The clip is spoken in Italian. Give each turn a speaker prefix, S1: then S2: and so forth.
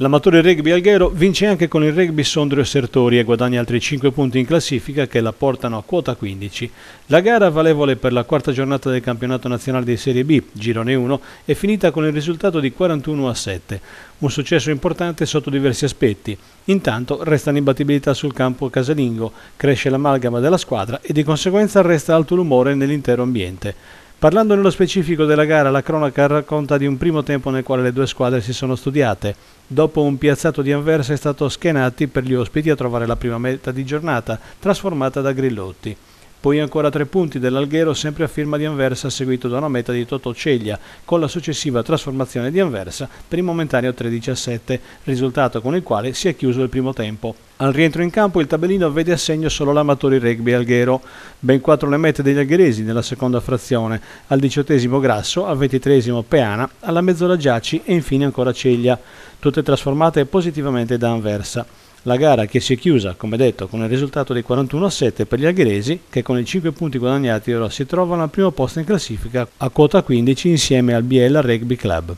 S1: L'amatore rugby Alghero vince anche con il rugby Sondrio Sertori e guadagna altri 5 punti in classifica che la portano a quota 15. La gara valevole per la quarta giornata del campionato nazionale di Serie B, girone 1, è finita con il risultato di 41 a 7. Un successo importante sotto diversi aspetti. Intanto resta l'imbattibilità sul campo casalingo, cresce l'amalgama della squadra e di conseguenza resta alto l'umore nell'intero ambiente. Parlando nello specifico della gara, la cronaca racconta di un primo tempo nel quale le due squadre si sono studiate. Dopo un piazzato di Anversa è stato Schenati per gli ospiti a trovare la prima meta di giornata, trasformata da Grillotti. Poi ancora tre punti dell'Alghero sempre a firma di Anversa seguito da una meta di Totò Ceglia con la successiva trasformazione di Anversa per il momentaneo 13 17 risultato con il quale si è chiuso il primo tempo. Al rientro in campo il tabellino vede a segno solo l'amatori rugby Alghero, ben quattro le mete degli algheresi nella seconda frazione, al diciottesimo Grasso, al ventitresimo Peana, alla mezz'ora Giaci e infine ancora Ceglia, tutte trasformate positivamente da Anversa. La gara che si è chiusa, come detto, con il risultato di 41 a 7 per gli alghiresi che con i 5 punti guadagnati ora si trovano al primo posto in classifica a quota 15 insieme al Biella Rugby Club.